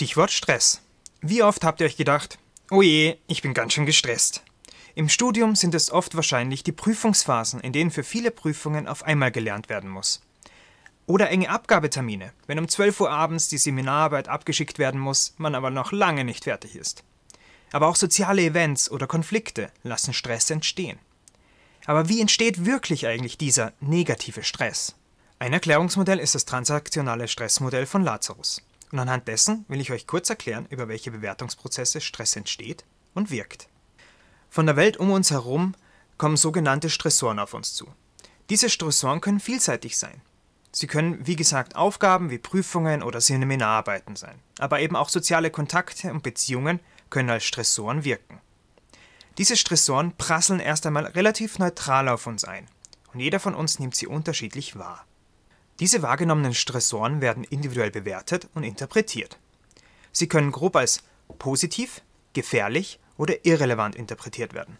Stichwort Stress. Wie oft habt ihr euch gedacht, oh je, ich bin ganz schön gestresst? Im Studium sind es oft wahrscheinlich die Prüfungsphasen, in denen für viele Prüfungen auf einmal gelernt werden muss. Oder enge Abgabetermine, wenn um 12 Uhr abends die Seminararbeit abgeschickt werden muss, man aber noch lange nicht fertig ist. Aber auch soziale Events oder Konflikte lassen Stress entstehen. Aber wie entsteht wirklich eigentlich dieser negative Stress? Ein Erklärungsmodell ist das transaktionale Stressmodell von Lazarus. Und anhand dessen will ich euch kurz erklären, über welche Bewertungsprozesse Stress entsteht und wirkt. Von der Welt um uns herum kommen sogenannte Stressoren auf uns zu. Diese Stressoren können vielseitig sein. Sie können, wie gesagt, Aufgaben wie Prüfungen oder Seminararbeiten sein. Aber eben auch soziale Kontakte und Beziehungen können als Stressoren wirken. Diese Stressoren prasseln erst einmal relativ neutral auf uns ein. Und jeder von uns nimmt sie unterschiedlich wahr. Diese wahrgenommenen Stressoren werden individuell bewertet und interpretiert. Sie können grob als positiv, gefährlich oder irrelevant interpretiert werden,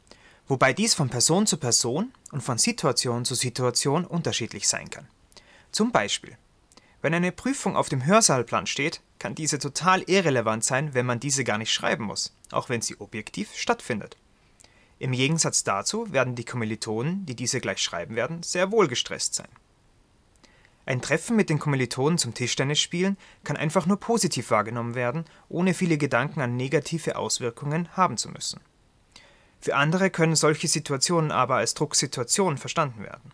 wobei dies von Person zu Person und von Situation zu Situation unterschiedlich sein kann. Zum Beispiel, wenn eine Prüfung auf dem Hörsaalplan steht, kann diese total irrelevant sein, wenn man diese gar nicht schreiben muss, auch wenn sie objektiv stattfindet. Im Gegensatz dazu werden die Kommilitonen, die diese gleich schreiben werden, sehr wohl gestresst sein. Ein Treffen mit den Kommilitonen zum Tischtennis spielen kann einfach nur positiv wahrgenommen werden, ohne viele Gedanken an negative Auswirkungen haben zu müssen. Für andere können solche Situationen aber als Drucksituationen verstanden werden.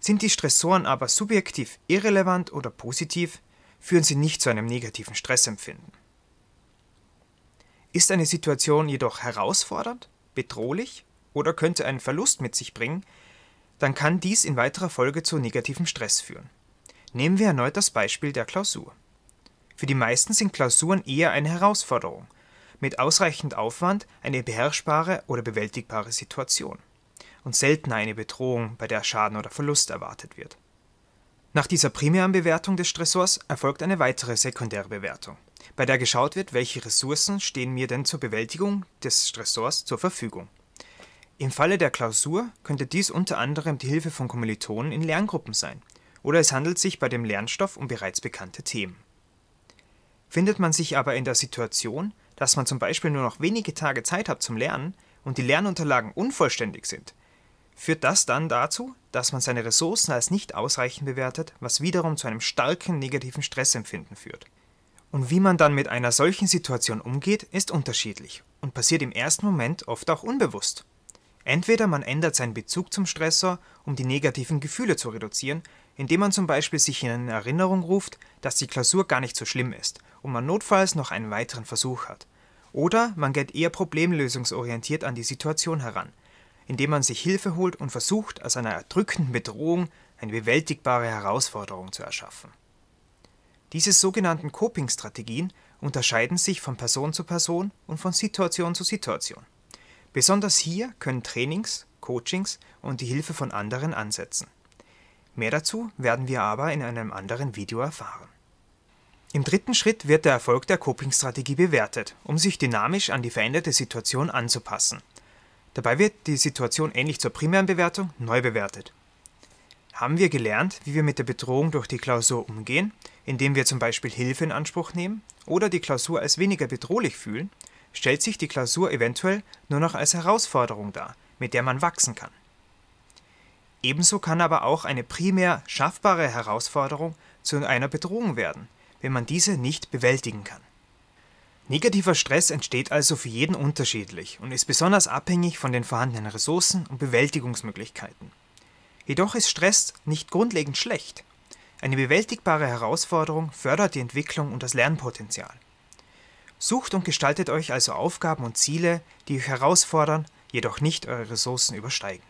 Sind die Stressoren aber subjektiv irrelevant oder positiv, führen sie nicht zu einem negativen Stressempfinden. Ist eine Situation jedoch herausfordernd, bedrohlich oder könnte einen Verlust mit sich bringen, dann kann dies in weiterer Folge zu negativem Stress führen. Nehmen wir erneut das Beispiel der Klausur. Für die meisten sind Klausuren eher eine Herausforderung, mit ausreichend Aufwand eine beherrschbare oder bewältigbare Situation und seltener eine Bedrohung, bei der Schaden oder Verlust erwartet wird. Nach dieser primären Bewertung des Stressors erfolgt eine weitere sekundäre Bewertung, bei der geschaut wird, welche Ressourcen stehen mir denn zur Bewältigung des Stressors zur Verfügung. Im Falle der Klausur könnte dies unter anderem die Hilfe von Kommilitonen in Lerngruppen sein, oder es handelt sich bei dem Lernstoff um bereits bekannte Themen. Findet man sich aber in der Situation, dass man zum Beispiel nur noch wenige Tage Zeit hat zum Lernen und die Lernunterlagen unvollständig sind, führt das dann dazu, dass man seine Ressourcen als nicht ausreichend bewertet, was wiederum zu einem starken negativen Stressempfinden führt. Und wie man dann mit einer solchen Situation umgeht, ist unterschiedlich und passiert im ersten Moment oft auch unbewusst. Entweder man ändert seinen Bezug zum Stressor, um die negativen Gefühle zu reduzieren, indem man zum Beispiel sich in Erinnerung ruft, dass die Klausur gar nicht so schlimm ist und man notfalls noch einen weiteren Versuch hat. Oder man geht eher problemlösungsorientiert an die Situation heran, indem man sich Hilfe holt und versucht, aus einer erdrückenden Bedrohung eine bewältigbare Herausforderung zu erschaffen. Diese sogenannten Coping-Strategien unterscheiden sich von Person zu Person und von Situation zu Situation. Besonders hier können Trainings, Coachings und die Hilfe von anderen ansetzen. Mehr dazu werden wir aber in einem anderen Video erfahren. Im dritten Schritt wird der Erfolg der Coping-Strategie bewertet, um sich dynamisch an die veränderte Situation anzupassen. Dabei wird die Situation ähnlich zur primären Bewertung neu bewertet. Haben wir gelernt, wie wir mit der Bedrohung durch die Klausur umgehen, indem wir zum Beispiel Hilfe in Anspruch nehmen oder die Klausur als weniger bedrohlich fühlen, stellt sich die Klausur eventuell nur noch als Herausforderung dar, mit der man wachsen kann. Ebenso kann aber auch eine primär schaffbare Herausforderung zu einer Bedrohung werden, wenn man diese nicht bewältigen kann. Negativer Stress entsteht also für jeden unterschiedlich und ist besonders abhängig von den vorhandenen Ressourcen und Bewältigungsmöglichkeiten. Jedoch ist Stress nicht grundlegend schlecht. Eine bewältigbare Herausforderung fördert die Entwicklung und das Lernpotenzial. Sucht und gestaltet euch also Aufgaben und Ziele, die euch herausfordern, jedoch nicht eure Ressourcen übersteigen.